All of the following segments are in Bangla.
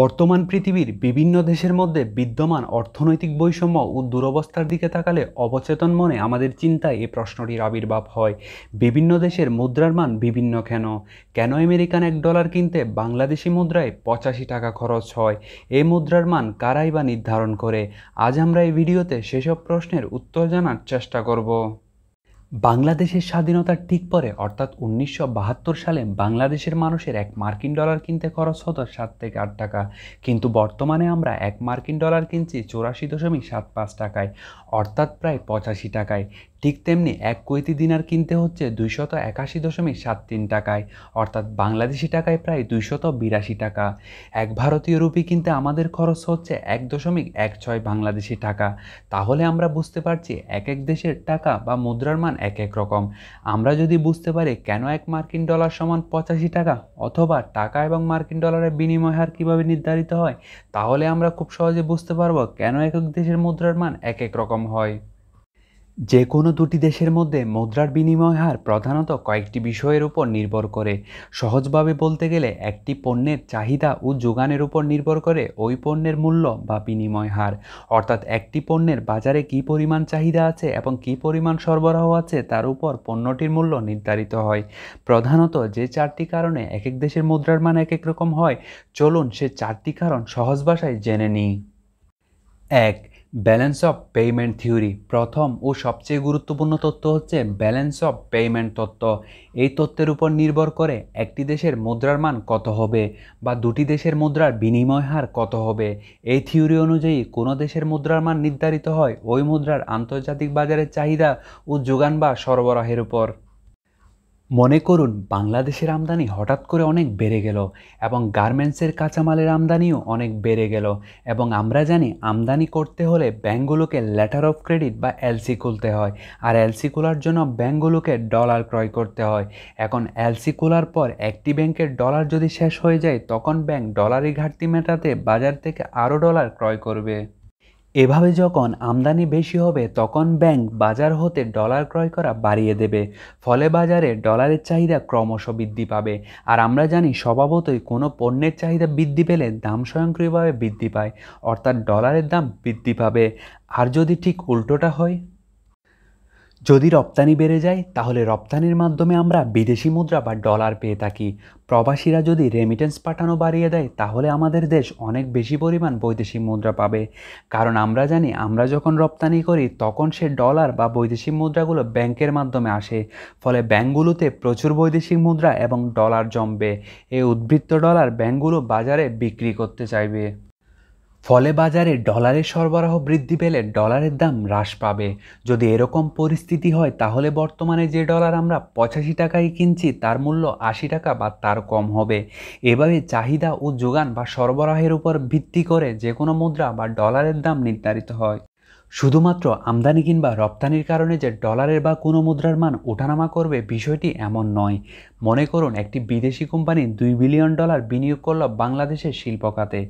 বর্তমান পৃথিবীর বিভিন্ন দেশের মধ্যে বিদ্যমান অর্থনৈতিক বৈষম্য ও দুরবস্থার দিকে তাকালে অবচেতন মনে আমাদের চিন্তায় এই প্রশ্নটির আবির্ভাব হয় বিভিন্ন দেশের মুদ্রার মান বিভিন্ন কেন কেন আমেরিকান এক ডলার কিনতে বাংলাদেশি মুদ্রায় পঁচাশি টাকা খরচ হয় এই মুদ্রার মান কারাই বা নির্ধারণ করে আজ আমরা এই ভিডিওতে সেসব প্রশ্নের উত্তর জানার চেষ্টা করব বাংলাদেশের স্বাধীনতার ঠিক পরে অর্থাৎ উনিশশো সালে বাংলাদেশের মানুষের এক মার্কিন ডলার কিনতে খরচ হতো সাত থেকে আট টাকা কিন্তু বর্তমানে আমরা এক মার্কিন ডলার কিনছি চৌরাশি দশমিক সাত পাঁচ টাকায় অর্থাৎ প্রায় পঁচাশি টাকায় ঠিক তেমনি এক কুয়েতি দিনার কিনতে হচ্ছে দুইশত একাশি দশমিক সাত তিন টাকায় অর্থাৎ বাংলাদেশি টাকায় প্রায় দুইশত বিরাশি টাকা এক ভারতীয় রুপি কিনতে আমাদের খরচ হচ্ছে এক দশমিক এক ছয় বাংলাদেশি টাকা তাহলে আমরা বুঝতে পারছি এক এক দেশের টাকা বা মুদ্রার মান এক এক রকম আমরা যদি বুঝতে পারি কেন এক মার্কিন ডলার সমান পঁচাশি টাকা অথবা টাকা এবং মার্কিন ডলারের বিনিময় হার কীভাবে নির্ধারিত হয় তাহলে আমরা খুব সহজে বুঝতে পারবো কেন এক এক দেশের মুদ্রার মান এক এক রকম হয় যে কোনো দুটি দেশের মধ্যে মুদ্রার বিনিময় হার প্রধানত কয়েকটি বিষয়ের উপর নির্ভর করে সহজভাবে বলতে গেলে একটি পণ্যের চাহিদা ও যোগানের উপর নির্ভর করে ওই পণ্যের মূল্য বা বিনিময় হার অর্থাৎ একটি পণ্যের বাজারে কী পরিমাণ চাহিদা আছে এবং কী পরিমাণ সরবরাহ আছে তার উপর পণ্যটির মূল্য নির্ধারিত হয় প্রধানত যে চারটি কারণে এক এক দেশের মুদ্রার মান এক এক রকম হয় চলুন সে চারটি কারণ সহজ ভাষায় জেনে নিই এক ব্যালেন্স অফ পেমেন্ট থিওরি প্রথম ও সবচেয়ে গুরুত্বপূর্ণ তত্ত্ব হচ্ছে ব্যালেন্স অফ পেমেন্ট তত্ত্ব এই তত্ত্বের উপর নির্ভর করে একটি দেশের মুদ্রার মান কত হবে বা দুটি দেশের মুদ্রার বিনিময় হার কত হবে এই থিওরি অনুযায়ী কোনো দেশের মুদ্রার মান নির্ধারিত হয় ওই মুদ্রার আন্তর্জাতিক বাজারের চাহিদা ও যোগান বা সরবরাহের উপর মনে করুন বাংলাদেশের আমদানি হঠাৎ করে অনেক বেড়ে গেল এবং গার্মেন্টসের কাঁচামালের আমদানিও অনেক বেড়ে গেল এবং আমরা জানি আমদানি করতে হলে ব্যাঙ্কগুলোকে লেটার অফ ক্রেডিট বা এলসি খুলতে হয় আর এলসি খোলার জন্য ব্যাঙ্কগুলোকে ডলার ক্রয় করতে হয় এখন এলসি খোলার পর একটি ব্যাংকের ডলার যদি শেষ হয়ে যায় তখন ব্যাংক ডলারের ঘাটতি মেটাতে বাজার থেকে আরও ডলার ক্রয় করবে এভাবে যখন আমদানি বেশি হবে তখন ব্যাংক বাজার হতে ডলার ক্রয় করা বাড়িয়ে দেবে ফলে বাজারে ডলারের চাহিদা ক্রমশ বৃদ্ধি পাবে আর আমরা জানি স্বভাবতই কোনো পণ্যের চাহিদা বৃদ্ধি পেলে দাম স্বয়ংক্রিয়ভাবে বৃদ্ধি পায় অর্থাৎ ডলারের দাম বৃদ্ধি পাবে আর যদি ঠিক উল্টোটা হয় যদি রপ্তানি বেড়ে যায় তাহলে রপ্তানির মাধ্যমে আমরা বিদেশি মুদ্রা বা ডলার পেয়ে থাকি প্রবাসীরা যদি রেমিটেন্স পাঠানো বাড়িয়ে দেয় তাহলে আমাদের দেশ অনেক বেশি পরিমাণ বৈদেশিক মুদ্রা পাবে কারণ আমরা জানি আমরা যখন রপ্তানি করি তখন সে ডলার বা বৈদেশিক মুদ্রাগুলো ব্যাংকের মাধ্যমে আসে ফলে ব্যাঙ্কগুলোতে প্রচুর বৈদেশিক মুদ্রা এবং ডলার জমবে এই উদ্বৃত্ত ডলার ব্যাঙ্কগুলো বাজারে বিক্রি করতে চাইবে ফলে বাজারে ডলারের সরবরাহ বৃদ্ধি পেলে ডলারের দাম হ্রাস পাবে যদি এরকম পরিস্থিতি হয় তাহলে বর্তমানে যে ডলার আমরা পঁচাশি টাকায় কিনছি তার মূল্য আশি টাকা বা তার কম হবে এভাবে চাহিদা ও যোগান বা সরবরাহের উপর ভিত্তি করে যে কোনো মুদ্রা বা ডলারের দাম নির্ধারিত হয় শুধুমাত্র আমদানি কিংবা রপ্তানির কারণে যে ডলারের বা কোনো মুদ্রার মান ওঠানামা করবে বিষয়টি এমন নয় মনে করুন একটি বিদেশি কোম্পানি দুই বিলিয়ন ডলার বিনিয়োগ করল বাংলাদেশের শিল্প খাতে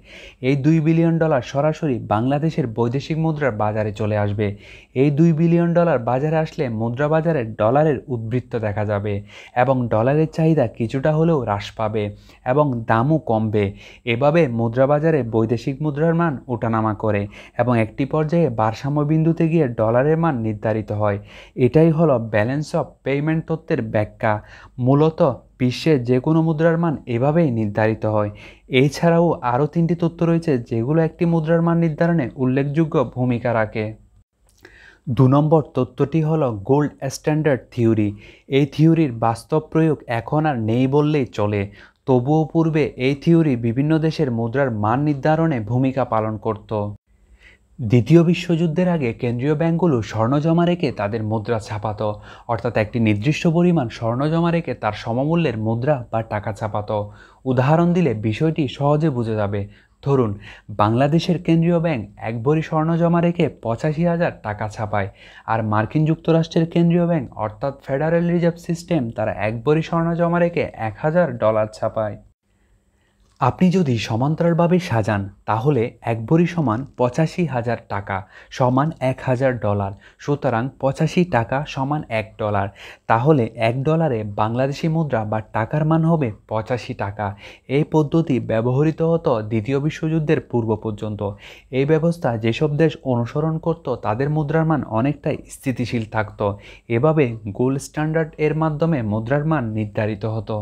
এই দুই বিলিয়ন ডলার সরাসরি বাংলাদেশের বৈদেশিক মুদ্রার বাজারে চলে আসবে এই দুই বিলিয়ন ডলার বাজারে আসলে মুদ্রা বাজারে ডলারের উদ্বৃত্ত দেখা যাবে এবং ডলারের চাহিদা কিছুটা হলেও হ্রাস পাবে এবং দামও কমবে এভাবে মুদ্রা বাজারে বৈদেশিক মুদ্রার মান ওঠানামা করে এবং একটি পর্যায়ে ভারসাম্য বিন্দুতে গিয়ে ডলারের মান নির্ধারিত হয় এটাই হলো ব্যালেন্স অফ পেমেন্ট তত্ত্বের ব্যাখ্যা মূলত বিশ্বের যে কোনো মুদ্রার মান এভাবেই নির্ধারিত হয় এছাড়াও আরও তিনটি তথ্য রয়েছে যেগুলো একটি মুদ্রার মান নির্ধারণে উল্লেখযোগ্য ভূমিকা রাখে দু নম্বর তত্ত্বটি হলো গোল্ড স্ট্যান্ডার্ড থিওরি এই থিওরির বাস্তব প্রয়োগ এখন আর নেই বললেই চলে তবুও পূর্বে এই থিওরি বিভিন্ন দেশের মুদ্রার মান নির্ধারণে ভূমিকা পালন করত দ্বিতীয় বিশ্বযুদ্ধের আগে কেন্দ্রীয় ব্যাংকগুলো স্বর্ণ জমা রেখে তাদের মুদ্রা ছাপাত অর্থাৎ একটি নির্দিষ্ট পরিমাণ স্বর্ণ জমা রেখে তার সমমূল্যের মুদ্রা বা টাকা ছাপাত উদাহরণ দিলে বিষয়টি সহজে বোঝা যাবে ধরুন বাংলাদেশের কেন্দ্রীয় ব্যাংক এক ভরি স্বর্ণ জমা রেখে পঁচাশি হাজার টাকা ছাপায় আর মার্কিন যুক্তরাষ্ট্রের কেন্দ্রীয় ব্যাংক অর্থাৎ ফেডারেল রিজার্ভ সিস্টেম তারা এক ভরি স্বর্ণ জমা রেখে এক হাজার ডলার ছাপায় আপনি যদি সমান্তরালভাবে সাজান তাহলে এক ভরি সমান পঁচাশি হাজার টাকা সমান এক হাজার ডলার সুতরাং পঁচাশি টাকা সমান এক ডলার তাহলে এক ডলারে বাংলাদেশি মুদ্রা বা টাকার মান হবে পঁচাশি টাকা এই পদ্ধতি ব্যবহৃত হতো দ্বিতীয় বিশ্বযুদ্ধের পূর্ব পর্যন্ত এই ব্যবস্থা যেসব দেশ অনুসরণ করত তাদের মুদ্রার মান অনেকটাই স্থিতিশীল থাকত এভাবে গোল্ড স্ট্যান্ডার্ড এর মাধ্যমে মুদ্রার মান নির্ধারিত হতো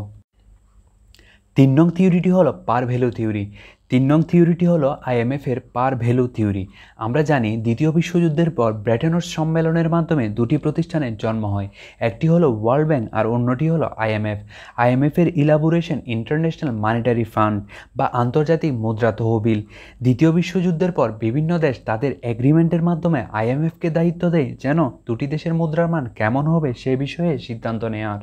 তিন নং থিওরিটি হলো পার ভ্যালু থিওরি তিন নং থিওরিটি হলো আইএমএফের পার ভ্যালু থিওরি আমরা জানি দ্বিতীয় বিশ্বযুদ্ধের পর ব্রেটেনস সম্মেলনের মাধ্যমে দুটি প্রতিষ্ঠানের জন্ম হয় একটি হলো ওয়ার্ল্ড ব্যাংক আর অন্যটি হলো আইএমএফ আইএমএফের ইলাবোরেশন ইন্টারন্যাশনাল মানিটারি ফান্ড বা আন্তর্জাতিক মুদ্রা তহবিল দ্বিতীয় বিশ্বযুদ্ধের পর বিভিন্ন দেশ তাদের এগ্রিমেন্টের মাধ্যমে আইএমএফকে দায়িত্ব দেয় যেন দুটি দেশের মুদ্রার মান কেমন হবে সে বিষয়ে সিদ্ধান্ত নেওয়ার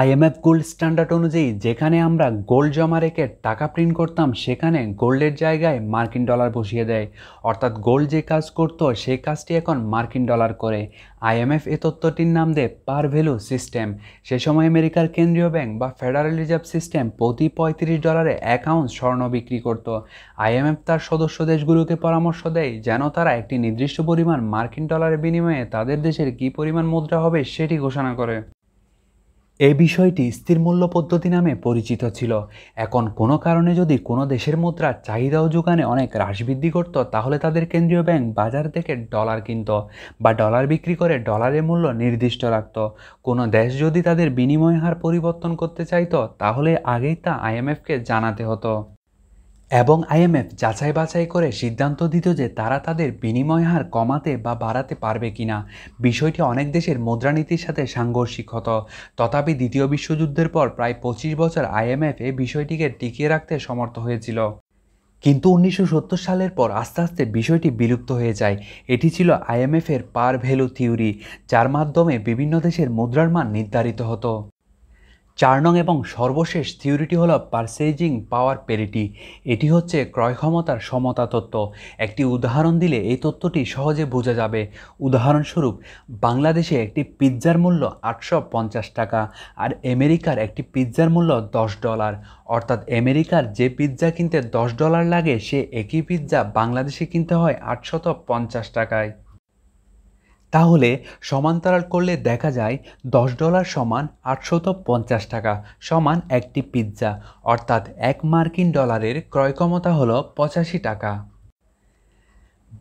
আইএমএফ গোল্ড স্ট্যান্ডার্ড অনুযায়ী যেখানে আমরা গোল্ড জমা রেখে টাকা প্রিন্ট করতাম সেখানে গোল্ডের জায়গায় মার্কিন ডলার বসিয়ে দেয় অর্থাৎ গোল্ড যে কাজ করতো সেই কাজটি এখন মার্কিন ডলার করে আইএমএফ এ তত্ত্বটির নাম দেয় পার ভ্যালু সিস্টেম সে সময় আমেরিকার কেন্দ্রীয় ব্যাংক বা ফেডারেল রিজার্ভ সিস্টেম প্রতি পঁয়ত্রিশ ডলারে অ্যাকাউন্ট স্বর্ণ বিক্রি করত আইএমএফ তার সদস্য দেশগুলোকে পরামর্শ দেয় যেন তারা একটি নির্দিষ্ট পরিমাণ মার্কিন ডলারের বিনিময়ে তাদের দেশের কী পরিমাণ মুদ্রা হবে সেটি ঘোষণা করে এই বিষয়টি স্থির মূল্য পদ্ধতি নামে পরিচিত ছিল এখন কোনো কারণে যদি কোনো দেশের মুদ্রার চাহিদা ও যোগানে অনেক হ্রাস বৃদ্ধি করত তাহলে তাদের কেন্দ্রীয় ব্যাংক বাজার থেকে ডলার কিনত বা ডলার বিক্রি করে ডলারের মূল্য নির্দিষ্ট রাখত কোনো দেশ যদি তাদের বিনিময় হার পরিবর্তন করতে চাইত তাহলে আগেই তা আইএমএফকে জানাতে হতো এবং আইএমএফ যাচাই বাছাই করে সিদ্ধান্ত দিত যে তারা তাদের বিনিময় হার কমাতে বা বাড়াতে পারবে কিনা বিষয়টি অনেক দেশের মুদ্রানীতির সাথে সাংঘর্ষিক হতো তথাপি দ্বিতীয় বিশ্বযুদ্ধের পর প্রায় পঁচিশ বছর আইএমএফ এ বিষয়টিকে টিকিয়ে রাখতে সমর্থ হয়েছিল কিন্তু উনিশশো সালের পর আস্তে আস্তে বিষয়টি বিলুপ্ত হয়ে যায় এটি ছিল আইএমএফের পার ভ্যালু থিওরি যার মাধ্যমে বিভিন্ন দেশের মুদ্রার মান নির্ধারিত হতো চার নং এবং সর্বশেষ থিওরিটি হলো পারচেজিং পাওয়ার প্যারিটি এটি হচ্ছে ক্রয় ক্ষমতার সমতা তত্ত্ব একটি উদাহরণ দিলে এই তত্ত্বটি সহজে বোঝা যাবে উদাহরণস্বরূপ বাংলাদেশে একটি পিৎজার মূল্য আটশো টাকা আর আমেরিকার একটি পিৎজার মূল্য দশ ডলার অর্থাৎ আমেরিকার যে পিৎজা কিনতে দশ ডলার লাগে সে একই পিৎজা বাংলাদেশে কিনতে হয় আটশত পঞ্চাশ টাকায় তাহলে সমান্তরাল করলে দেখা যায় দশ ডলার সমান আটশত পঞ্চাশ টাকা সমান একটি পিৎজা অর্থাৎ এক মার্কিন ডলারের ক্রয় ক্ষমতা হলো পঁচাশি টাকা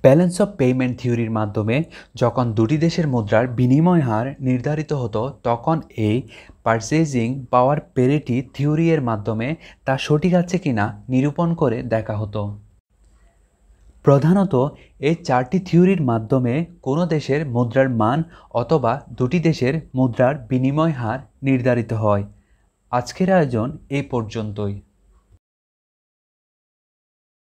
ব্যালেন্স অফ পেমেন্ট থিওরির মাধ্যমে যখন দুটি দেশের মুদ্রার বিনিময় হার নির্ধারিত হতো তখন এই পারচেজিং পাওয়ার পেরিটি থিওরি এর মাধ্যমে তা সঠিক আছে কিনা নিরূপণ করে দেখা হতো প্রধানত এই চারটি থিওরির মাধ্যমে কোনো দেশের মুদ্রার মান অথবা দুটি দেশের মুদ্রার বিনিময় হার নির্ধারিত হয় আজকের আয়োজন এই পর্যন্তই